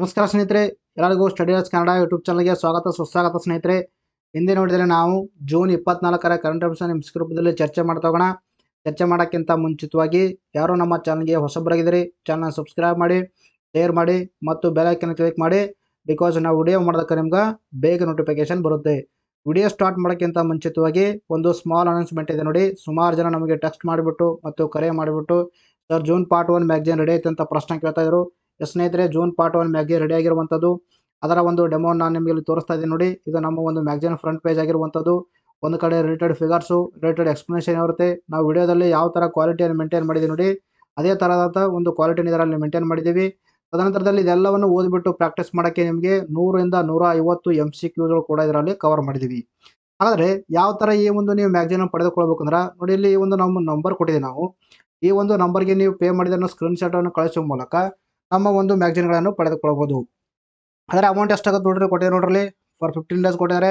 ನಮಸ್ಕಾರ ಸ್ನೇಹಿತರೆ ಎಲ್ಲರಿಗೂ ಸ್ಟಡಿಯರ್ಸ್ ಕನ್ನಡ ಯೂಟ್ಯೂಬ್ ಚಾನಲ್ಗೆ ಸ್ವಾಗತ ಸುಸ್ವಾಗತ ಸ್ನೇಹಿತರೆ ಹಿಂದೆ ನೋಡಿದರೆ ನಾವು ಜೂನ್ ಇಪ್ಪತ್ನಾಲ್ಕರ ಕರೆಂಟ್ ಅಫೇರ್ಸ್ ನಿಮ್ಮ ರೂಪದಲ್ಲಿ ಚರ್ಚೆ ಹೋಗೋಣ ಚರ್ಚೆ ಮಾಡೋಕ್ಕಿಂತ ಮುಂಚಿತವಾಗಿ ಯಾರು ನಮ್ಮ ಚಾನಲ್ಗೆ ಹೊಸಬ್ರಾಗಿದ್ದರೆ ಚಾನಲ್ ಸಬ್ಸ್ಕ್ರೈಬ್ ಮಾಡಿ ಶೇರ್ ಮಾಡಿ ಮತ್ತು ಬೆಲೈಕನ್ ಕ್ಲಿಕ್ ಮಾಡಿ ಬಿಕಾಸ್ ನಾವು ವಿಡಿಯೋ ಮಾಡೋದಕ್ಕೆ ನಿಮ್ಗೆ ಬೇಗ ನೋಟಿಫಿಕೇಶನ್ ಬರುತ್ತೆ ವಿಡಿಯೋ ಸ್ಟಾರ್ಟ್ ಮಾಡೋಕ್ಕಿಂತ ಮುಂಚಿತವಾಗಿ ಒಂದು ಸ್ಮಾಲ್ ಅನೌನ್ಸ್ಮೆಂಟ್ ಇದೆ ನೋಡಿ ಸುಮಾರು ಜನ ನಮಗೆ ಟೆಕ್ಸ್ಟ್ ಮಾಡಿಬಿಟ್ಟು ಮತ್ತು ಕರೆ ಮಾಡಿಬಿಟ್ಟು sir June part one magazine ready ಆಯ್ತು ಅಂತ ಪ್ರಶ್ನೆ ಕೇಳ್ತಾ ಇದ್ರು ಸ್ನೇಹಿತರೆ ಜೂನ್ ಪಾರ್ಟ್ ಒನ್ ಮ್ಯಾಗಿ ರೆಡಿ ಆಗಿರುವಂಥದ್ದು ಅದರ ಒಂದು ಡೆಮೋ ನಾನು ನಿಮಗೆ ಇಲ್ಲಿ ತೋರಿಸ್ತಾ ಇದ್ದೀನಿ ನೋಡಿ ಇದು ನಮ್ಮ ಒಂದು ಮ್ಯಾಗ್ಜಿನ್ ಫ್ರಂಟ್ ಪೇಜ್ ಆಗಿರುವಂಥದ್ದು ಒಂದು ಕಡೆ ರಿಲೇಟೆಡ್ ಫಿಗರ್ಸು ರಿಲೇಟೆಡ್ ಎಕ್ಸ್ಪ್ಲನೇಷನ್ ಇರುತ್ತೆ ನಾವು ವಿಡಿಯೋದಲ್ಲಿ ಯಾವ ಥರ ಕ್ವಾಲಿಟಿಯನ್ನು ಮೇಂಟೈನ್ ಮಾಡಿದ್ದೀವಿ ನೋಡಿ ಅದೇ ಥರದ ಒಂದು ಕ್ವಾಲಿಟಿನ ಇದರಲ್ಲಿ ಮೇಂಟೈನ್ ಮಾಡಿದ್ದೀವಿ ತದನಂತರದಲ್ಲಿ ಇದೆಲ್ಲವನ್ನು ಓದಿಬಿಟ್ಟು ಪ್ರಾಕ್ಟೀಸ್ ಮಾಡೋಕ್ಕೆ ನಿಮಗೆ ನೂರಿಂದ ನೂರ ಐವತ್ತು ಎಮ್ ಸಿ ಕ್ಯೂಗಳು ಕೂಡ ಇದರಲ್ಲಿ ಕವರ್ ಮಾಡಿದ್ದೀವಿ ಆದರೆ ಯಾವ ಥರ ಈ ಒಂದು ನೀವು ಮ್ಯಾಗ್ಜಿನ್ ಪಡೆದುಕೊಳ್ಬೇಕಂದ್ರೆ ನೋಡಿ ಇಲ್ಲಿ ಈ ಒಂದು ನಮ್ಮ ನಂಬರ್ ಕೊಟ್ಟಿದ್ದೀವಿ ನಾವು ಈ ಒಂದು ನಂಬರ್ಗೆ ನೀವು ಪೇ ಮಾಡಿದ ಸ್ಕ್ರೀನ್ಶಾಟನ್ನು ಕಳಿಸುವ ಮೂಲಕ ನಮ್ಮ ಒಂದು ಮ್ಯಾಗ್ಜಿನ್ಗಳನ್ನು ಪಡೆದುಕೊಳ್ಳಬಹುದು ಅದರ ಅಮೌಂಟ್ ಎಷ್ಟಾಗುತ್ತೆ ನೋಡ್ರಿ ಕೊಟ್ಟಿದ್ದಾರೆ ನೋಡ್ರಿ ಫಾರ್ ಫಿಫ್ಟೀನ್ ಡೇಸ್ ಕೊಟ್ಟಿದ್ದಾರೆ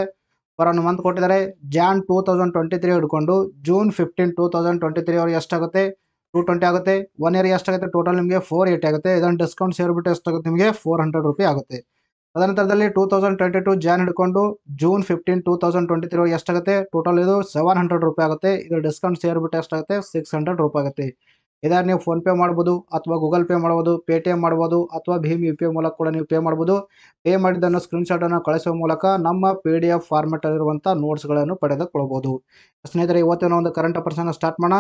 ಫಾರ್ ಒನ್ ಮಂತ್ ಕೊಟ್ಟಿದ್ದಾರೆ Jan two thousand twenty three ಹಿಡ್ಕೊಂಡು June fifteen two thousand twenty three ಅವ್ರಿಗೆ ಎಷ್ಟಾಗುತ್ತೆ ಟೂ ಟ್ವೆಂಟಿ ಆಗುತ್ತೆ ಒನ್ ಇಯರ್ ಎಷ್ಟಾಗುತ್ತೆ ಟೋಟಲ್ ನಿಮಗೆ ಫೋರ್ ಏಯ್ಟಿ ಆಗುತ್ತೆ ಇದನ್ನು ಡಿಸ್ಕೌಂಟ್ ಸೇರಿಬಿಟ್ಟು ಎಷ್ಟಾಗುತ್ತೆ ನಿಮಗೆ ಫೋರ್ ಹಂಡ್ರೆಡ್ ರುಪಿ ಆಗುತ್ತೆ ನಂತರದಲ್ಲಿ two thousand twenty two Jan ಹಿಡ್ಕೊಂಡು June fifteen two thousand twenty three ಎಷ್ಟಾಗುತ್ತೆ ಟೋಟಲ್ ಇದು ಸೆವೆನ್ ಹಂಡ್ರೆಡ್ ರೂಪಾಯಿ ಆಗುತ್ತೆ ಇದು ಡಿಸ್ಕೌಂಟ್ ಸೇರ್ಬಿಟ್ಟು ಎಷ್ಟಾಗುತ್ತೆ ಸಿಕ್ಸ್ ಹಂಡ್ರೆಡ್ ರೂಪಾಯಿ ಆಗುತ್ತೆ ಇದನ್ನು ನೀವು ಫೋನ್ಪೇ ಮಾಡ್ಬೋದು ಅಥವಾ ಗೂಗಲ್ ಪೇ ಮಾಡ್ಬೋದು ಪೇಟಿಎಂ ಮಾಡ್ಬೋದು ಅಥವಾ ಭೀಮ್ ಯು ಪಿ ಐ ಮೂಲಕ ಕೂಡ ನೀವು ಪೇ ಮಾಡ್ಬೋದು ಪೇ ಮಾಡಿದ್ದನ್ನು ಸ್ಕ್ರೀನ್ಶಾಟನ್ನು ಕಳಿಸುವ ಮೂಲಕ ನಮ್ಮ ಪಿ ಡಿ ಎಫ್ ಫಾರ್ಮೆಟಲ್ಲಿರುವಂಥ ನೋಟ್ಸ್ಗಳನ್ನು ಪಡೆದುಕೊಳ್ಬೋದು ಸ್ನೇಹಿತರೆ ಇವತ್ತಿನ ಒಂದು ಕರೆಂಟ್ ಅಫರ್ಸನ್ನು ಸ್ಟಾರ್ಟ್ ಮಾಡೋಣ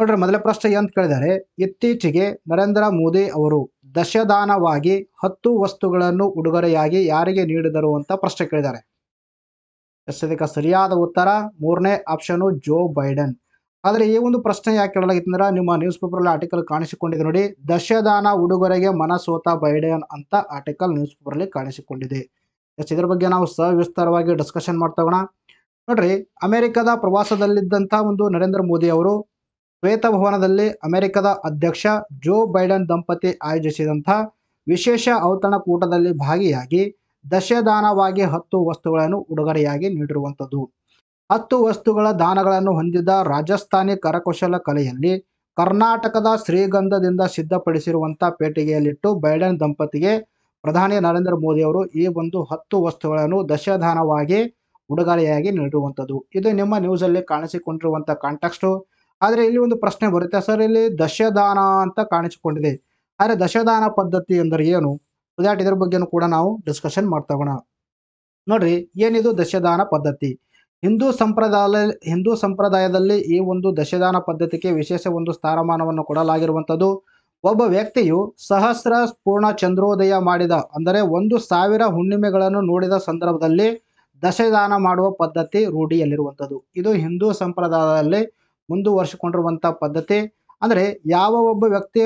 ನೋಡ್ರಿ ಮೊದಲ ಪ್ರಶ್ನೆ ಏನು ಕೇಳಿದರೆ ಇತ್ತೀಚೆಗೆ ನರೇಂದ್ರ ಮೋದಿ ಅವರು ದಶದಾನವಾಗಿ ಹತ್ತು ವಸ್ತುಗಳನ್ನು ಉಡುಗೊರೆಯಾಗಿ ಯಾರಿಗೆ ನೀಡಿದರು ಅಂತ ಪ್ರಶ್ನೆ ಕೇಳಿದ್ದಾರೆ ಸರಿಯಾದ ಉತ್ತರ ಮೂರನೇ ಆಪ್ಷನು ಜೋ ಬೈಡನ್ ಆದರೆ ಈ ಒಂದು ಪ್ರಶ್ನೆ ಯಾಕೆ ಕೇಳಲಾಗಿತ್ತಂದ್ರೆ ನಿಮ್ಮ ನ್ಯೂಸ್ ಅಲ್ಲಿ ಆರ್ಟಿಕಲ್ ಕಾಣಿಸಿಕೊಂಡಿದೆ ನೋಡಿ ದಶದಾನ ಉಡುಗೊರೆಗೆ ಮನಸೋತ ಬೈಡನ್ ಅಂತ ಆರ್ಟಿಕಲ್ ನ್ಯೂಸ್ ಅಲ್ಲಿ ಕಾಣಿಸಿಕೊಂಡಿದೆ ಎಸ್ ಇದರ ಬಗ್ಗೆ ನಾವು ಸವಿಸ್ತಾರವಾಗಿ ಡಿಸ್ಕಷನ್ ಮಾಡ್ತಾ ಹೋಗೋಣ ನೋಡ್ರಿ ಅಮೆರಿಕದ ಪ್ರವಾಸದಲ್ಲಿದ್ದಂಥ ಒಂದು ನರೇಂದ್ರ ಮೋದಿ ಅವರು ಭವನದಲ್ಲಿ ಅಮೆರಿಕದ ಅಧ್ಯಕ್ಷ ಜೋ ಬೈಡನ್ ದಂಪತಿ ಆಯೋಜಿಸಿದಂಥ ವಿಶೇಷ ಔತಣ ಕೂಟದಲ್ಲಿ ಭಾಗಿಯಾಗಿ ದಶದಾನವಾಗಿ ಹತ್ತು ವಸ್ತುಗಳನ್ನು ಉಡುಗೊರೆಯಾಗಿ ನೀಡಿರುವಂಥದ್ದು ಹತ್ತು ವಸ್ತುಗಳ ದಾನಗಳನ್ನು ಹೊಂದಿದ ರಾಜಸ್ಥಾನಿ ಕರಕುಶಲ ಕಲೆಯಲ್ಲಿ ಕರ್ನಾಟಕದ ಶ್ರೀಗಂಧದಿಂದ ಸಿದ್ಧಪಡಿಸಿರುವಂತಹ ಪೇಟಿಗೆಯಲ್ಲಿಟ್ಟು ಬೈಡನ್ ದಂಪತಿಗೆ ಪ್ರಧಾನಿ ನರೇಂದ್ರ ಮೋದಿ ಅವರು ಈ ಒಂದು ಹತ್ತು ವಸ್ತುಗಳನ್ನು ದಶದಾನವಾಗಿ ಉಡುಗೊರೆಯಾಗಿ ನೀಡಿರುವಂಥದ್ದು ಇದು ನಿಮ್ಮ ನ್ಯೂಸಲ್ಲಿ ಕಾಣಿಸಿಕೊಂಡಿರುವಂಥ ಕಾಂಟೆಕ್ಸ್ಟು ಆದರೆ ಇಲ್ಲಿ ಒಂದು ಪ್ರಶ್ನೆ ಬರುತ್ತೆ ಸರ್ ಇಲ್ಲಿ ದಶದಾನ ಅಂತ ಕಾಣಿಸಿಕೊಂಡಿದೆ ಆದರೆ ದಶದಾನ ಪದ್ಧತಿ ಎಂದರೆ ಏನು ಇದರ ಇದ್ರ ಬಗ್ಗೆನೂ ಕೂಡ ನಾವು ಡಿಸ್ಕಷನ್ ಹೋಗೋಣ ನೋಡ್ರಿ ಏನಿದು ದಶದಾನ ಪದ್ಧತಿ ಹಿಂದೂ ಸಂಪ್ರದಾಯ ಹಿಂದೂ ಸಂಪ್ರದಾಯದಲ್ಲಿ ಈ ಒಂದು ದಶದಾನ ಪದ್ಧತಿಗೆ ವಿಶೇಷ ಒಂದು ಸ್ಥಾನಮಾನವನ್ನು ಕೊಡಲಾಗಿರುವಂಥದ್ದು ಒಬ್ಬ ವ್ಯಕ್ತಿಯು ಸಹಸ್ರ ಪೂರ್ಣ ಚಂದ್ರೋದಯ ಮಾಡಿದ ಅಂದರೆ ಒಂದು ಸಾವಿರ ಹುಣ್ಣಿಮೆಗಳನ್ನು ನೋಡಿದ ಸಂದರ್ಭದಲ್ಲಿ ದಶದಾನ ಮಾಡುವ ಪದ್ಧತಿ ರೂಢಿಯಲ್ಲಿರುವಂಥದ್ದು ಇದು ಹಿಂದೂ ಸಂಪ್ರದಾಯದಲ್ಲಿ ಮುಂದುವರೆಸಿಕೊಂಡಿರುವಂಥ ಪದ್ಧತಿ ಅಂದರೆ ಯಾವ ಒಬ್ಬ ವ್ಯಕ್ತಿ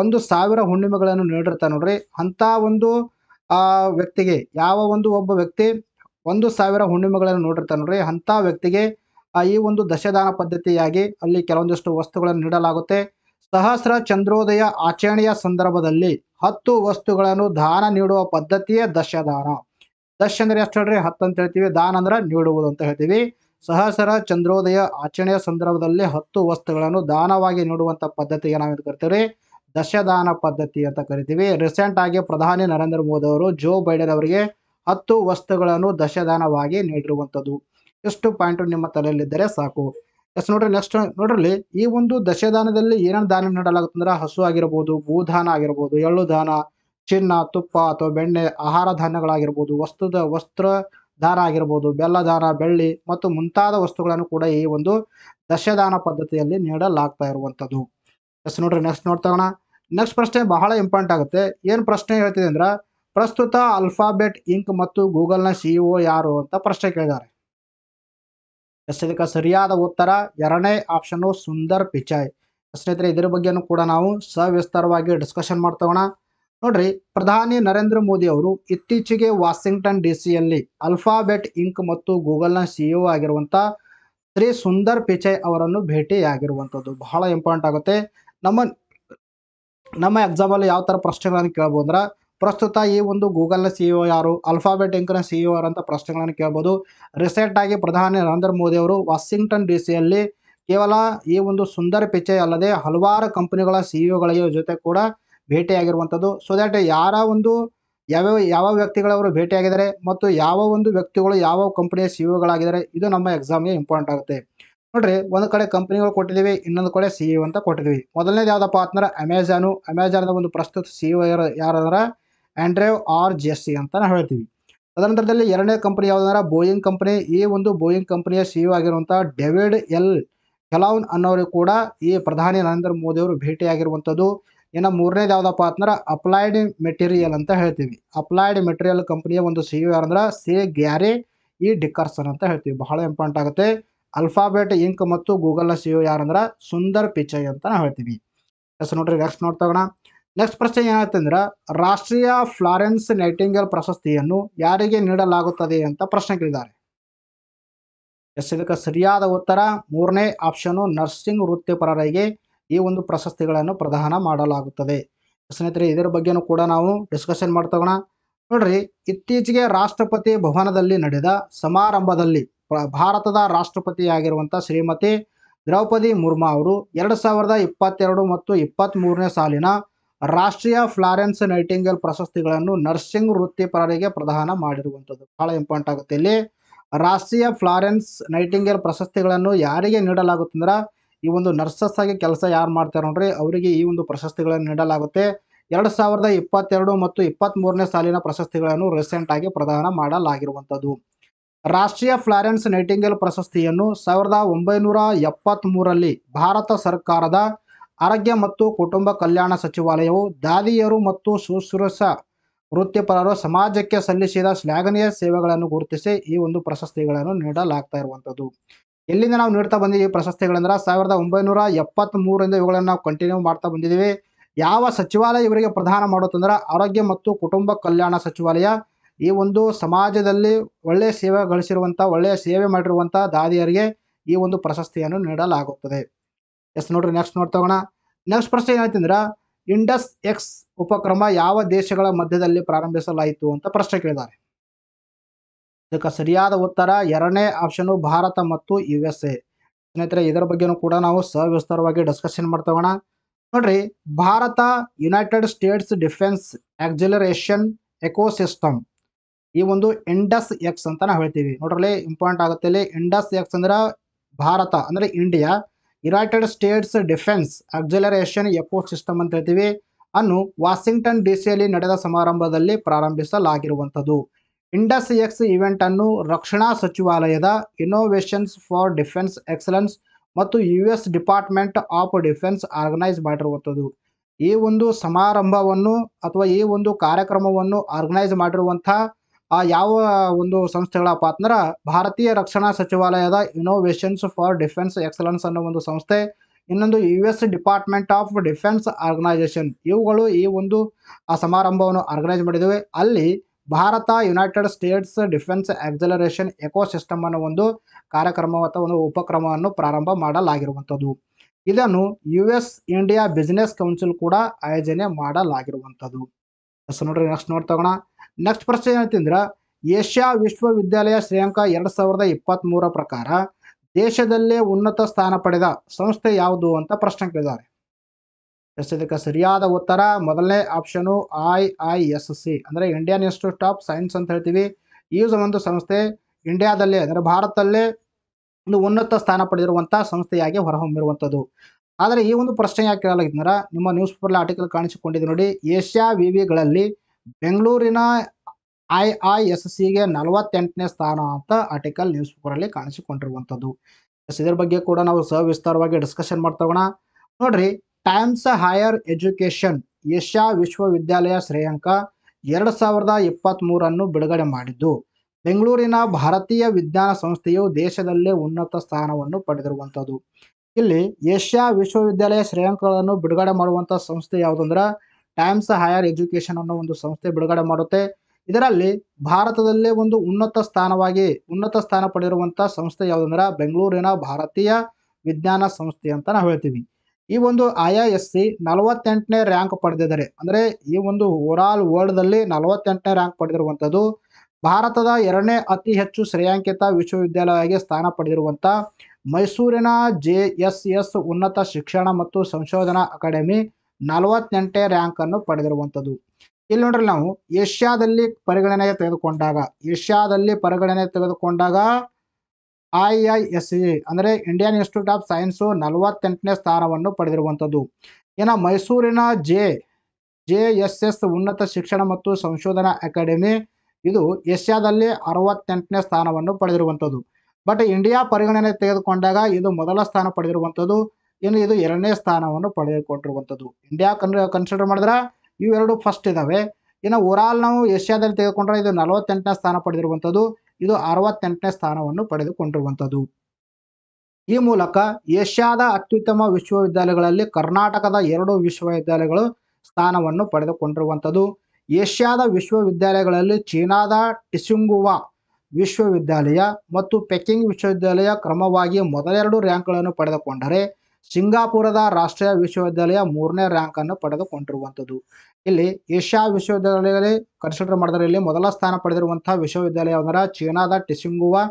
ಒಂದು ಸಾವಿರ ಹುಣ್ಣಿಮೆಗಳನ್ನು ನೀಡಿರ್ತಾನೆ ನೋಡ್ರಿ ಅಂಥ ಒಂದು ಆ ವ್ಯಕ್ತಿಗೆ ಯಾವ ಒಂದು ಒಬ್ಬ ವ್ಯಕ್ತಿ ಒಂದು ಸಾವಿರ ಹುಣ್ಣಿಮೆಗಳನ್ನು ನೋಡಿರ್ತಾರೆ ನೋಡ್ರಿ ಅಂಥ ವ್ಯಕ್ತಿಗೆ ಈ ಒಂದು ದಶದಾನ ಪದ್ಧತಿಯಾಗಿ ಅಲ್ಲಿ ಕೆಲವೊಂದಿಷ್ಟು ವಸ್ತುಗಳನ್ನು ನೀಡಲಾಗುತ್ತೆ ಸಹಸ್ರ ಚಂದ್ರೋದಯ ಆಚರಣೆಯ ಸಂದರ್ಭದಲ್ಲಿ ಹತ್ತು ವಸ್ತುಗಳನ್ನು ದಾನ ನೀಡುವ ಪದ್ಧತಿಯೇ ದಶದಾನ ದಶ ಅಂದ್ರೆ ಎಷ್ಟು ಹೇಳ್ರಿ ಹತ್ತು ಅಂತ ಹೇಳ್ತೀವಿ ದಾನ ಅಂದ್ರೆ ನೀಡುವುದು ಅಂತ ಹೇಳ್ತೀವಿ ಸಹಸ್ರ ಚಂದ್ರೋದಯ ಆಚರಣೆಯ ಸಂದರ್ಭದಲ್ಲಿ ಹತ್ತು ವಸ್ತುಗಳನ್ನು ದಾನವಾಗಿ ನೀಡುವಂಥ ಪದ್ಧತಿಗೆ ನಾವೇನು ಕರಿತೀವಿ ದಶದಾನ ಪದ್ಧತಿ ಅಂತ ಕರಿತೀವಿ ರೀಸೆಂಟ್ ಆಗಿ ಪ್ರಧಾನಿ ನರೇಂದ್ರ ಮೋದಿ ಅವರು ಜೋ ಬೈಡನ್ ಅವರಿಗೆ ಹತ್ತು ವಸ್ತುಗಳನ್ನು ದಶದಾನವಾಗಿ ನೀಡಿರುವಂಥದ್ದು ಎಷ್ಟು ಪಾಯಿಂಟ್ ನಿಮ್ಮ ತಲೆಯಲ್ಲಿದ್ದರೆ ಸಾಕು ಎಸ್ ನೋಡ್ರಿ ನೆಕ್ಸ್ಟ್ ನೋಡ್ರಲ್ಲಿ ಈ ಒಂದು ದಶದಾನದಲ್ಲಿ ಏನೇನು ದಾನ ಅಂದ್ರೆ ಹಸು ಆಗಿರ್ಬೋದು ಭೂದಾನ ಆಗಿರ್ಬೋದು ಎಳ್ಳು ದಾನ ಚಿನ್ನ ತುಪ್ಪ ಅಥವಾ ಬೆಣ್ಣೆ ಆಹಾರ ಧಾನ್ಯಗಳಾಗಿರ್ಬೋದು ವಸ್ತುದ ವಸ್ತ್ರ ದಾನ ಆಗಿರ್ಬೋದು ಬೆಲ್ಲ ದಾನ ಬೆಳ್ಳಿ ಮತ್ತು ಮುಂತಾದ ವಸ್ತುಗಳನ್ನು ಕೂಡ ಈ ಒಂದು ದಶದಾನ ಪದ್ಧತಿಯಲ್ಲಿ ನೀಡಲಾಗ್ತಾ ಇರುವಂಥದ್ದು ಎಸ್ ನೋಡ್ರಿ ನೆಕ್ಸ್ಟ್ ನೋಡ್ತಾ ನೆಕ್ಸ್ಟ್ ಪ್ರಶ್ನೆ ಬಹಳ ಇಂಪಾರ್ಟೆಂಟ್ ಆಗುತ್ತೆ ಏನು ಪ್ರಶ್ನೆ ಹೇಳ್ತಿದೆ ಅಂದ್ರೆ ಪ್ರಸ್ತುತ ಅಲ್ಫಾಬೆಟ್ ಇಂಕ್ ಮತ್ತು ಗೂಗಲ್ನ ಸಿಇಒ ಯಾರು ಅಂತ ಪ್ರಶ್ನೆ ಕೇಳಿದ್ದಾರೆ ಎಸ್ ಇದಕ್ಕೆ ಸರಿಯಾದ ಉತ್ತರ ಎರಡನೇ ಆಪ್ಷನ್ನು ಸುಂದರ್ ಪಿಚಾಯ್ ಸ್ನೇಹಿತರೆ ಇದರ ಬಗ್ಗೆನೂ ಕೂಡ ನಾವು ಸವಿಸ್ತಾರವಾಗಿ ಡಿಸ್ಕಷನ್ ಮಾಡ್ತೋಣ ನೋಡ್ರಿ ಪ್ರಧಾನಿ ನರೇಂದ್ರ ಮೋದಿ ಅವರು ಇತ್ತೀಚೆಗೆ ವಾಷಿಂಗ್ಟನ್ ಡಿ ಸಿಯಲ್ಲಿ ಅಲ್ಫಾಬೆಟ್ ಇಂಕ್ ಮತ್ತು ಗೂಗಲ್ನ ಸಿಇಒ ಆಗಿರುವಂಥ ಶ್ರೀ ಸುಂದರ್ ಪಿಚಾಯ್ ಅವರನ್ನು ಭೇಟಿಯಾಗಿರುವಂಥದ್ದು ಬಹಳ ಇಂಪಾರ್ಟೆಂಟ್ ಆಗುತ್ತೆ ನಮ್ಮ ನಮ್ಮ ಎಕ್ಸಾಮಲ್ಲಿ ಯಾವ ಥರ ಪ್ರಶ್ನೆಗಳನ್ನು ಕೇಳ್ಬೋದು ಅಂದ್ರೆ ಪ್ರಸ್ತುತ ಈ ಒಂದು ಗೂಗಲ್ನ ಸಿ ಇ ಯಾರು ಅಲ್ಫಾಬೆಟ್ ಇಂಕ್ನ ಸಿ ಇ ಅಂತ ಪ್ರಶ್ನೆಗಳನ್ನು ಕೇಳ್ಬೋದು ರಿಸೆಂಟ್ ಆಗಿ ಪ್ರಧಾನಿ ನರೇಂದ್ರ ಮೋದಿ ಅವರು ವಾಷಿಂಗ್ಟನ್ ಡಿ ಸಿಯಲ್ಲಿ ಕೇವಲ ಈ ಒಂದು ಸುಂದರ ಪಿಚ್ಚೆ ಅಲ್ಲದೆ ಹಲವಾರು ಕಂಪನಿಗಳ ಸಿ ಇ ಓಗಳ ಜೊತೆ ಕೂಡ ಭೇಟಿಯಾಗಿರುವಂಥದ್ದು ಸೊ ದ್ಯಾಟ್ ಯಾರ ಒಂದು ಯಾವ್ಯಾವ ಯಾವ ವ್ಯಕ್ತಿಗಳವರು ಭೇಟಿಯಾಗಿದ್ದಾರೆ ಮತ್ತು ಯಾವ ಒಂದು ವ್ಯಕ್ತಿಗಳು ಯಾವ ಕಂಪ್ನಿಯ ಸಿ ಓಗಳಾಗಿದ್ದಾರೆ ಇದು ನಮ್ಮ ಎಕ್ಸಾಮ್ಗೆ ಇಂಪಾರ್ಟೆಂಟ್ ಆಗುತ್ತೆ ನೋಡ್ರಿ ಒಂದು ಕಡೆ ಕಂಪ್ನಿಗಳು ಕೊಟ್ಟಿದ್ದೀವಿ ಇನ್ನೊಂದು ಕಡೆ ಸಿ ಇ ಅಂತ ಕೊಟ್ಟಿದ್ದೀವಿ ಮೊದಲನೇದು ಯಾವುದಪ್ಪ ಅಂತಂದ್ರೆ ಅಮೆಝಾನು ಅಮೆಝಾನದ ಒಂದು ಪ್ರಸ್ತುತ ಸಿ ಇಒ ಯಾರು ಯಾರಂದ್ರೆ ಆ್ಯಂಡ್ರೇವ್ ಆರ್ ಸಿ ಅಂತ ನಾವು ಹೇಳ್ತೀವಿ ತದನಂತರದಲ್ಲಿ ಎರಡನೇ ಕಂಪನಿ ಯಾವುದಂದ್ರೆ ಬೋಯಿಂಗ್ ಕಂಪನಿ ಈ ಒಂದು ಬೋಯಿಂಗ್ ಕಂಪನಿಯ ಸಿ ಯು ಆಗಿರುವಂಥ ಡೆವಿಡ್ ಎಲ್ ಕೆಲೌನ್ ಅನ್ನೋರು ಕೂಡ ಈ ಪ್ರಧಾನಿ ನರೇಂದ್ರ ಮೋದಿ ಅವರು ಭೇಟಿಯಾಗಿರುವಂಥದ್ದು ಇನ್ನು ಮೂರನೇದು ಯಾವುದಪ್ಪ ಅಂತಂದ್ರೆ ಅಪ್ಲೈಡ್ ಮೆಟೀರಿಯಲ್ ಅಂತ ಹೇಳ್ತೀವಿ ಅಪ್ಲೈಡ್ ಮೆಟೀರಿಯಲ್ ಕಂಪನಿಯ ಒಂದು ಸಿ ಯು ಅಂದ್ರೆ ಸಿ ಗ್ಯಾರಿ ಇ ಡಿಕ್ಕರ್ಸನ್ ಅಂತ ಹೇಳ್ತೀವಿ ಬಹಳ ಇಂಪಾರ್ಟೆಂಟ್ ಆಗುತ್ತೆ ಅಲ್ಫಾಬೆಟ್ ಇಂಕ್ ಮತ್ತು ಗೂಗಲ್ನ ಸಿ ಯು ಯಾರಂದ್ರೆ ಸುಂದರ್ ಪಿಚೈ ಅಂತ ನಾವು ಹೇಳ್ತೀವಿ ಎಸ್ ನೋಡ್ರಿ ನೆಕ್ಸ್ಟ್ ನೋಡ್ತಾ ನೆಕ್ಸ್ಟ್ ಪ್ರಶ್ನೆ ಏನಾಯ್ತಂದ್ರೆ ರಾಷ್ಟ್ರೀಯ ಫ್ಲಾರೆನ್ಸ್ ನೈಟಿಂಗಲ್ ಪ್ರಶಸ್ತಿಯನ್ನು ಯಾರಿಗೆ ನೀಡಲಾಗುತ್ತದೆ ಅಂತ ಪ್ರಶ್ನೆ ಕೇಳಿದ್ದಾರೆ ಎಸ್ ಇದಕ್ಕೆ ಸರಿಯಾದ ಉತ್ತರ ಮೂರನೇ ಆಪ್ಷನ್ ನರ್ಸಿಂಗ್ ವೃತ್ತಿಪರರಿಗೆ ಈ ಒಂದು ಪ್ರಶಸ್ತಿಗಳನ್ನು ಪ್ರದಾನ ಮಾಡಲಾಗುತ್ತದೆ ಸ್ನೇಹಿತರೆ ಇದರ ಬಗ್ಗೆನೂ ಕೂಡ ನಾವು ಡಿಸ್ಕಷನ್ ಮಾಡ್ತೋಣ ನೋಡ್ರಿ ಇತ್ತೀಚೆಗೆ ರಾಷ್ಟ್ರಪತಿ ಭವನದಲ್ಲಿ ನಡೆದ ಸಮಾರಂಭದಲ್ಲಿ ಭಾರತದ ರಾಷ್ಟ್ರಪತಿಯಾಗಿರುವಂಥ ಶ್ರೀಮತಿ ದ್ರೌಪದಿ ಮುರ್ಮು ಅವರು ಎರಡು ಸಾವಿರದ ಇಪ್ಪತ್ತೆರಡು ಮತ್ತು ಇಪ್ಪತ್ತ್ ಸಾಲಿನ ರಾಷ್ಟ್ರೀಯ ಫ್ಲಾರೆನ್ಸ್ ನೈಟಿಂಗಲ್ ಪ್ರಶಸ್ತಿಗಳನ್ನು ನರ್ಸಿಂಗ್ ವೃತ್ತಿಪರರಿಗೆ ಪ್ರದಾನ ಮಾಡಿರುವಂಥದ್ದು ಬಹಳ ಇಂಪಾರ್ಟೆಂಟ್ ಆಗುತ್ತೆ ಇಲ್ಲಿ ರಾಷ್ಟ್ರೀಯ ಫ್ಲಾರೆನ್ಸ್ ನೈಟಿಂಗಲ್ ಪ್ರಶಸ್ತಿಗಳನ್ನು ಯಾರಿಗೆ ನೀಡಲಾಗುತ್ತೆ ಅಂದ್ರೆ ಈ ಒಂದು ನರ್ಸಸ್ ಆಗಿ ಕೆಲಸ ಯಾರು ಮಾಡ್ತಾರೆ ನೋಡ್ರಿ ಅವರಿಗೆ ಈ ಒಂದು ಪ್ರಶಸ್ತಿಗಳನ್ನು ನೀಡಲಾಗುತ್ತೆ ಎರಡು ಸಾವಿರದ ಇಪ್ಪತ್ತೆರಡು ಮತ್ತು ಮೂರನೇ ಸಾಲಿನ ಪ್ರಶಸ್ತಿಗಳನ್ನು ರೀಸೆಂಟ್ ಆಗಿ ಪ್ರದಾನ ಮಾಡಲಾಗಿರುವಂಥದ್ದು ರಾಷ್ಟ್ರೀಯ ಫ್ಲಾರೆನ್ಸ್ ನೈಟಿಂಗಲ್ ಪ್ರಶಸ್ತಿಯನ್ನು ಸಾವಿರದ ಒಂಬೈನೂರ ಮೂರರಲ್ಲಿ ಭಾರತ ಸರ್ಕಾರದ ಆರೋಗ್ಯ ಮತ್ತು ಕುಟುಂಬ ಕಲ್ಯಾಣ ಸಚಿವಾಲಯವು ದಾದಿಯರು ಮತ್ತು ಶುಶ್ರೂಷ ವೃತ್ತಿಪರರು ಸಮಾಜಕ್ಕೆ ಸಲ್ಲಿಸಿದ ಶ್ಲಾಘನೀಯ ಸೇವೆಗಳನ್ನು ಗುರುತಿಸಿ ಈ ಒಂದು ಪ್ರಶಸ್ತಿಗಳನ್ನು ನೀಡಲಾಗ್ತಾ ಇರುವಂಥದ್ದು ಎಲ್ಲಿಂದ ನಾವು ನೀಡ್ತಾ ಈ ಪ್ರಶಸ್ತಿಗಳಂದ್ರೆ ಸಾವಿರದ ಒಂಬೈನೂರ ಎಪ್ಪತ್ತ್ಮೂರರಿಂದ ಇವುಗಳನ್ನು ನಾವು ಕಂಟಿನ್ಯೂ ಮಾಡ್ತಾ ಬಂದಿದ್ದೀವಿ ಯಾವ ಸಚಿವಾಲಯ ಇವರಿಗೆ ಪ್ರಧಾನ ಮಾಡುತ್ತಂದ್ರೆ ಆರೋಗ್ಯ ಮತ್ತು ಕುಟುಂಬ ಕಲ್ಯಾಣ ಸಚಿವಾಲಯ ಈ ಒಂದು ಸಮಾಜದಲ್ಲಿ ಒಳ್ಳೆಯ ಸೇವೆ ಗಳಿಸಿರುವಂಥ ಒಳ್ಳೆಯ ಸೇವೆ ಮಾಡಿರುವಂಥ ದಾದಿಯರಿಗೆ ಈ ಒಂದು ಪ್ರಶಸ್ತಿಯನ್ನು ನೀಡಲಾಗುತ್ತದೆ ಎಸ್ ನೋಡ್ರಿ ನೆಕ್ಸ್ಟ್ ಹೋಗೋಣ ನೆಕ್ಸ್ಟ್ ಪ್ರಶ್ನೆ ಏನಾಯ್ತಂದ್ರೆ ಇಂಡಸ್ ಎಕ್ಸ್ ಉಪಕ್ರಮ ಯಾವ ದೇಶಗಳ ಮಧ್ಯದಲ್ಲಿ ಪ್ರಾರಂಭಿಸಲಾಯಿತು ಅಂತ ಪ್ರಶ್ನೆ ಕೇಳಿದ್ದಾರೆ ಇದಕ್ಕೆ ಸರಿಯಾದ ಉತ್ತರ ಎರಡನೇ ಆಪ್ಷನು ಭಾರತ ಮತ್ತು ಯು ಎಸ್ ಎ ಸ್ನೇಹಿತರೆ ಇದರ ಬಗ್ಗೆನೂ ಕೂಡ ನಾವು ಸವಿಸ್ತಾರವಾಗಿ ಡಿಸ್ಕಷನ್ ಹೋಗೋಣ ನೋಡ್ರಿ Bharat United States defence acceleration ecosystem ಈ ಒಂದು ಇಂಡಸ್ ಎಕ್ಸ್ ಅಂತ ನಾವು ಹೇಳ್ತೀವಿ ನೋಡ್ರಲ್ಲಿ ಇಂಪಾರ್ಟೆಂಟ್ ಆಗುತ್ತೆ ಇಂಡಸ್ ಎಕ್ಸ್ ಅಂದ್ರೆ ಭಾರತ ಅಂದ್ರೆ India United States defence acceleration ecosystem ಅಂತ ಹೇಳ್ತೀವಿ ಅನ್ನು ವಾಷಿಂಗ್ಟನ್ ಡಿ ಸಿಯಲ್ಲಿ ನಡೆದ ಸಮಾರಂಭದಲ್ಲಿ ಪ್ರಾರಂಭಿಸಲಾಗಿರುವಂಥದ್ದು ಇಂಡಸ್ ಎಕ್ಸ್ ಇವೆಂಟ್ ಅನ್ನು ರಕ್ಷಣಾ ಸಚಿವಾಲಯದ ಇನ್ನೋವೇಷನ್ಸ್ ಫಾರ್ ಡಿಫೆನ್ಸ್ ಎಕ್ಸಲೆನ್ಸ್ ಮತ್ತು U S department of defence organise ಮಾಡಿರುವಂಥದ್ದು ಈ ಒಂದು ಸಮಾರಂಭವನ್ನು ಅಥವಾ ಈ ಒಂದು ಕಾರ್ಯಕ್ರಮವನ್ನು ಆರ್ಗನೈಸ್ ಮಾಡಿರುವಂಥ ಆ ಯಾವ ಒಂದು ಸಂಸ್ಥೆಗಳಪ್ಪ ಅಂದ್ರೆ ಭಾರತೀಯ ರಕ್ಷಣಾ ಸಚಿವಾಲಯದ ಇನೋವೇಷನ್ಸ್ ಫಾರ್ ಡಿಫೆನ್ಸ್ ಎಕ್ಸಲೆನ್ಸ್ ಅನ್ನೋ ಒಂದು ಸಂಸ್ಥೆ ಇನ್ನೊಂದು U S department of defence organisation ಇವುಗಳು ಈ ಒಂದು ಆ ಸಮಾರಂಭವನ್ನು ಆರ್ಗನೈಸ್ ಮಾಡಿದವೆ ಅಲ್ಲಿ Bharat United States defence acceleration ecosystem ಅನ್ನೋ ಒಂದು ಕಾರ್ಯಕ್ರಮ ಅಥವಾ ಒಂದು ಉಪಕ್ರಮವನ್ನು ಪ್ರಾರಂಭ ಮಾಡಲಾಗಿರುವಂಥದ್ದು ಇದನ್ನು U S India business council ಕೂಡ ಆಯೋಜನೆ ಮಾಡಲಾಗಿರುವಂಥದ್ದು ನೋಡ್ರಿ ನೆಕ್ಸ್ಟ್ ನೋಡ್ತಗೋಣ ನೆಕ್ಸ್ಟ್ ಪ್ರಶ್ನೆ ಏನಂತಂದ್ರೆ ಏಷ್ಯಾ ವಿಶ್ವವಿದ್ಯಾಲಯ ಶ್ರೇಯಾಂಕ ಎರಡು ಸಾವಿರದ ಇಪ್ಪತ್ತ್ಮೂರ ಪ್ರಕಾರ ದೇಶದಲ್ಲೇ ಉನ್ನತ ಸ್ಥಾನ ಪಡೆದ ಸಂಸ್ಥೆ ಯಾವುದು ಅಂತ ಪ್ರಶ್ನೆ ಕೇಳಿದ್ದಾರೆ ಇದಕ್ಕೆ ಸರಿಯಾದ ಉತ್ತರ ಮೊದಲನೇ option I I S C ಅಂದರೆ ಇಂಡಿಯನ್ ಇನ್ಸ್ಟಿಟ್ಯೂಟ್ ಆಫ್ ಸೈನ್ಸ್ ಅಂತ ಹೇಳ್ತೀವಿ ಈ ಒಂದು ಸಂಸ್ಥೆ ಇಂಡಿಯಾದಲ್ಲೇ ಅಂದ್ರೆ ಭಾರತದಲ್ಲೇ ಒಂದು ಉನ್ನತ ಸ್ಥಾನ ಪಡೆದಿರುವಂಥ ಸಂಸ್ಥೆಯಾಗಿ ಹೊರಹೊಮ್ಮಿರುವಂಥದ್ದು ಆದರೆ ಈ ಒಂದು ಪ್ರಶ್ನೆ ಯಾಕೆ ಕೇಳಲಾಗಿದ್ದರೆ ನಿಮ್ಮ ನ್ಯೂಸ್ ಪೇಪರ್ಲಿ ಆರ್ಟಿಕಲ್ ಕಾಣಿಸಿಕೊಂಡಿದೆ ನೋಡಿ ಏಷ್ಯಾ ವಿವಿಗಳಲ್ಲಿ ಬೆಂಗಳೂರಿನ ಐ ಐ ಎಸ್ ಸಿಗೆ ನಲವತ್ತೆಂಟನೇ ಸ್ಥಾನ ಅಂತ ಆರ್ಟಿಕಲ್ ನ್ಯೂಸ್ ಪೇಪರಲ್ಲಿ ಕಾಣಿಸಿಕೊಂಡಿರುವಂಥದ್ದು ಇದರ ಬಗ್ಗೆ ಕೂಡ ನಾವು ಸವಿಸ್ತಾರವಾಗಿ ಡಿಸ್ಕಷನ್ ಮಾಡ್ತಾವಣ ನೋಡ್ರಿ ಟೈಮ್ಸ್ ಹೈಯರ್ ಎಜುಕೇಷನ್ ಏಷ್ಯಾ ವಿಶ್ವವಿದ್ಯಾಲಯ ಶ್ರೇಯಾಂಕ ಎರಡ್ ಸಾವಿರದ ಮೂರನ್ನು ಬಿಡುಗಡೆ ಮಾಡಿದ್ದು ಬೆಂಗಳೂರಿನ ಭಾರತೀಯ ವಿಜ್ಞಾನ ಸಂಸ್ಥೆಯು ದೇಶದಲ್ಲೇ ಉನ್ನತ ಸ್ಥಾನವನ್ನು ಪಡೆದಿರುವಂಥದ್ದು ಇಲ್ಲಿ ಏಷ್ಯಾ ವಿಶ್ವವಿದ್ಯಾಲಯ ಶ್ರೇಯಾಂಕಗಳನ್ನು ಬಿಡುಗಡೆ ಮಾಡುವಂಥ ಸಂಸ್ಥೆ ಯಾವುದಂದ್ರೆ ಟೈಮ್ಸ್ ಹೈಯರ್ ಎಜುಕೇಶನ್ ಅನ್ನೋ ಒಂದು ಸಂಸ್ಥೆ ಬಿಡುಗಡೆ ಮಾಡುತ್ತೆ ಇದರಲ್ಲಿ ಭಾರತದಲ್ಲೇ ಒಂದು ಉನ್ನತ ಸ್ಥಾನವಾಗಿ ಉನ್ನತ ಸ್ಥಾನ ಪಡೆದಿರುವಂಥ ಸಂಸ್ಥೆ ಯಾವುದಂದ್ರೆ ಬೆಂಗಳೂರಿನ ಭಾರತೀಯ ವಿಜ್ಞಾನ ಸಂಸ್ಥೆ ಅಂತ ನಾವು ಹೇಳ್ತೀವಿ ಈ ಒಂದು ಐ ಐ ಎಸ್ ಸಿ ನಲವತ್ತೆಂಟನೇ ರ್ಯಾಂಕ್ ಪಡೆದಿದ್ದಾರೆ ಅಂದರೆ ಈ ಒಂದು ಓವರ್ ಆಲ್ ವರ್ಲ್ಡ್ದಲ್ಲಿ ನಲವತ್ತೆಂಟನೇ ರ್ಯಾಂಕ್ ಪಡೆದಿರುವಂಥದ್ದು ಭಾರತದ ಎರಡನೇ ಅತಿ ಹೆಚ್ಚು ಶ್ರೇಯಾಂಕಿತ ವಿಶ್ವವಿದ್ಯಾಲಯವಾಗಿ ಸ್ಥಾನ ಪಡೆದಿರುವಂಥ ಮೈಸೂರಿನ ಜೆ ಎಸ್ ಎಸ್ ಉನ್ನತ ಶಿಕ್ಷಣ ಮತ್ತು ಸಂಶೋಧನಾ ಅಕಾಡೆಮಿ ರ್ಯಾಂಕ್ ಅನ್ನು ಪಡೆದಿರುವಂಥದ್ದು ಇಲ್ಲಿ ನೋಡ್ರಿ ನಾವು ಏಷ್ಯಾದಲ್ಲಿ ಪರಿಗಣನೆ ತೆಗೆದುಕೊಂಡಾಗ ಏಷ್ಯಾದಲ್ಲಿ ಪರಿಗಣನೆ ತೆಗೆದುಕೊಂಡಾಗ ಐ ಐ ಎಸ್ ಇ ಅಂದರೆ ಇಂಡಿಯನ್ ಇನ್ಸ್ಟಿಟ್ಯೂಟ್ ಆಫ್ ಸೈನ್ಸು ನಲವತ್ತೆಂಟನೇ ಸ್ಥಾನವನ್ನು ಪಡೆದಿರುವಂಥದ್ದು ಇನ್ನು ಮೈಸೂರಿನ ಜೆ ಜೆ ಎಸ್ ಎಸ್ ಉನ್ನತ ಶಿಕ್ಷಣ ಮತ್ತು ಸಂಶೋಧನಾ ಅಕಾಡೆಮಿ ಇದು ಏಷ್ಯಾದಲ್ಲಿ ಅರವತ್ತೆಂಟನೇ ಸ್ಥಾನವನ್ನು ಪಡೆದಿರುವಂಥದ್ದು ಬಟ್ ಇಂಡಿಯಾ ಪರಿಗಣನೆ ತೆಗೆದುಕೊಂಡಾಗ ಇದು ಮೊದಲ ಸ್ಥಾನ ಪಡೆದಿರುವಂಥದ್ದು ಏನು ಇದು ಎರಡನೇ ಸ್ಥಾನವನ್ನು ಪಡೆದುಕೊಂಡಿರುವಂಥದ್ದು ಇಂಡಿಯಾ ಕನ್ ಕನ್ಸಿಡರ್ ಮಾಡಿದ್ರೆ ಇವೆರಡು ಫಸ್ಟ್ ಇದ್ದಾವೆ ಇನ್ನು ಓವರಾಲ್ ನಾವು ಏಷ್ಯಾದಲ್ಲಿ ತೆಗೆದುಕೊಂಡ್ರೆ ಇದು ನಲವತ್ತೆಂಟನೇ ಸ್ಥಾನ ಪಡೆದಿರುವಂಥದ್ದು ಇದು ಅರವತ್ತೆಂಟನೇ ಸ್ಥಾನವನ್ನು ಪಡೆದುಕೊಂಡಿರುವಂಥದ್ದು ಈ ಮೂಲಕ ಏಷ್ಯಾದ ಅತ್ಯುತ್ತಮ ವಿಶ್ವವಿದ್ಯಾಲಯಗಳಲ್ಲಿ ಕರ್ನಾಟಕದ ಎರಡು ವಿಶ್ವವಿದ್ಯಾಲಯಗಳು ಸ್ಥಾನವನ್ನು ಪಡೆದುಕೊಂಡಿರುವಂಥದ್ದು ಏಷ್ಯಾದ ವಿಶ್ವವಿದ್ಯಾಲಯಗಳಲ್ಲಿ ಚೀನಾದ ಟಿಸುಂಗುವಾ ವಿಶ್ವವಿದ್ಯಾಲಯ ಮತ್ತು ಪೆಕಿಂಗ್ ವಿಶ್ವವಿದ್ಯಾಲಯ ಕ್ರಮವಾಗಿ ಮೊದಲೆರಡು ರ್ಯಾಂಕ್ಗಳನ್ನು ಪಡೆದುಕೊಂಡರೆ ಸಿಂಗಾಪುರದ ರಾಷ್ಟ್ರೀಯ ವಿಶ್ವವಿದ್ಯಾಲಯ ಮೂರನೇ ಅನ್ನು ಪಡೆದುಕೊಂಡಿರುವಂಥದ್ದು ಇಲ್ಲಿ ಏಷ್ಯಾ ವಿಶ್ವವಿದ್ಯಾಲಯದಲ್ಲಿ ಕನ್ಸಿಡರ್ ಮಾಡಿದರೆ ಇಲ್ಲಿ ಮೊದಲ ಸ್ಥಾನ ಪಡೆದಿರುವಂತಹ ವಿಶ್ವವಿದ್ಯಾಲಯ ಅಂದ್ರೆ ಚೀನಾದ ಟಿಸಿಂಗುವಾ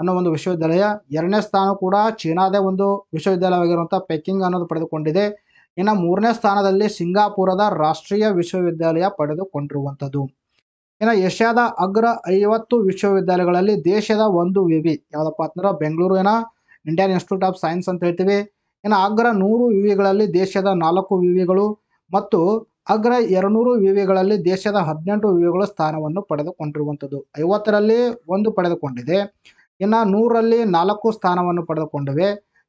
ಅನ್ನೋ ಒಂದು ವಿಶ್ವವಿದ್ಯಾಲಯ ಎರಡನೇ ಸ್ಥಾನ ಕೂಡ ಚೀನಾದ ಒಂದು ವಿಶ್ವವಿದ್ಯಾಲಯವಾಗಿರುವಂಥ ಪೆಕಿಂಗ್ ಅನ್ನೋದು ಪಡೆದುಕೊಂಡಿದೆ ಇನ್ನು ಮೂರನೇ ಸ್ಥಾನದಲ್ಲಿ ಸಿಂಗಾಪುರದ ರಾಷ್ಟ್ರೀಯ ವಿಶ್ವವಿದ್ಯಾಲಯ ಪಡೆದುಕೊಂಡಿರುವಂಥದ್ದು ಇನ್ನು ಏಷ್ಯಾದ ಅಗ್ರ ಐವತ್ತು ವಿಶ್ವವಿದ್ಯಾಲಯಗಳಲ್ಲಿ ದೇಶದ ಒಂದು ವಿವಿ ಯಾವುದಪ್ಪ ಅಂತಂದ್ರೆ ಬೆಂಗಳೂರಿನ ಇಂಡಿಯನ್ ಇನ್ಸ್ಟಿಟ್ಯೂಟ್ ಆಫ್ ಸೈನ್ಸ್ ಅಂತ ಹೇಳ್ತೀವಿ ಇನ್ನು ಅಗ್ರ ನೂರು ವಿವಿಗಳಲ್ಲಿ ದೇಶದ ನಾಲ್ಕು ವಿವಿಗಳು ಮತ್ತು ಅಗ್ರ ಎರಡುನೂರು ವಿವಿಗಳಲ್ಲಿ ದೇಶದ ಹದಿನೆಂಟು ವಿವಿಗಳು ಸ್ಥಾನವನ್ನು ಪಡೆದುಕೊಂಡಿರುವಂಥದ್ದು ಐವತ್ತರಲ್ಲಿ ಒಂದು ಪಡೆದುಕೊಂಡಿದೆ ಇನ್ನು ನೂರಲ್ಲಿ ನಾಲ್ಕು ಸ್ಥಾನವನ್ನು ಪಡೆದುಕೊಂಡಿವೆ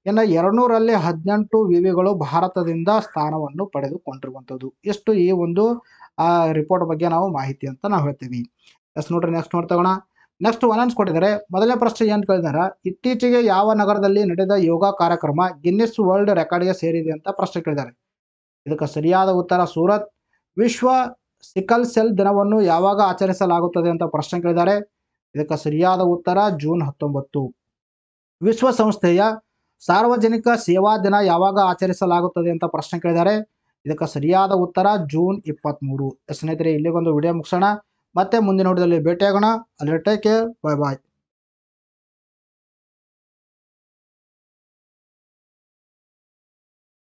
ಇನ್ನು ಎರಡುನೂರಲ್ಲಿ ಹದಿನೆಂಟು ವಿವಿಗಳು ಭಾರತದಿಂದ ಸ್ಥಾನವನ್ನು ಪಡೆದುಕೊಂಡಿರುವಂಥದ್ದು ಇಷ್ಟು ಈ ಒಂದು ರಿಪೋರ್ಟ್ ಬಗ್ಗೆ ನಾವು ಮಾಹಿತಿ ಅಂತ ನಾವು ಹೇಳ್ತೀವಿ ಎಸ್ ನೋಡ್ರಿ ನೆಕ್ಸ್ಟ್ ನೋಡ್ತಗೋಣ ನೆಕ್ಸ್ಟ್ ಒನ್ ಕೊಟ್ಟಿದ್ದಾರೆ ಮೊದಲನೇ ಪ್ರಶ್ನೆ ಏನು ಕೇಳಿದಾರೆ ಇತ್ತೀಚೆಗೆ ಯಾವ ನಗರದಲ್ಲಿ ನಡೆದ ಯೋಗ ಕಾರ್ಯಕ್ರಮ ಗಿನ್ನಿಸ್ ವರ್ಲ್ಡ್ ರೆಕಾರ್ಡ್ಗೆ ಸೇರಿದೆ ಅಂತ ಪ್ರಶ್ನೆ ಕೇಳಿದ್ದಾರೆ ಇದಕ್ಕೆ ಸರಿಯಾದ ಉತ್ತರ ಸೂರತ್ ವಿಶ್ವ ಸಿಕಲ್ ಸೆಲ್ ದಿನವನ್ನು ಯಾವಾಗ ಆಚರಿಸಲಾಗುತ್ತದೆ ಅಂತ ಪ್ರಶ್ನೆ ಕೇಳಿದ್ದಾರೆ ಇದಕ್ಕೆ ಸರಿಯಾದ ಉತ್ತರ ಜೂನ್ ಹತ್ತೊಂಬತ್ತು ವಿಶ್ವಸಂಸ್ಥೆಯ ಸಾರ್ವಜನಿಕ ಸೇವಾ ದಿನ ಯಾವಾಗ ಆಚರಿಸಲಾಗುತ್ತದೆ ಅಂತ ಪ್ರಶ್ನೆ ಕೇಳಿದ್ದಾರೆ ಇದಕ್ಕೆ ಸರಿಯಾದ ಉತ್ತರ ಜೂನ್ ಮೂರು ಸ್ನೇಹಿತರೆ ಇಲ್ಲಿಗೊಂದು ವಿಡಿಯೋ ಮುಗಿಸೋಣ ಮತ್ತೆ ಮುಂದಿನ ನೋಡಿದಲ್ಲಿ ಭೇಟಿಯಾಗೋಣ ಅಲ್ಲಿ ಟೇಕ್ ಕೇರ್ ಬಾಯ್ ಬಾಯ್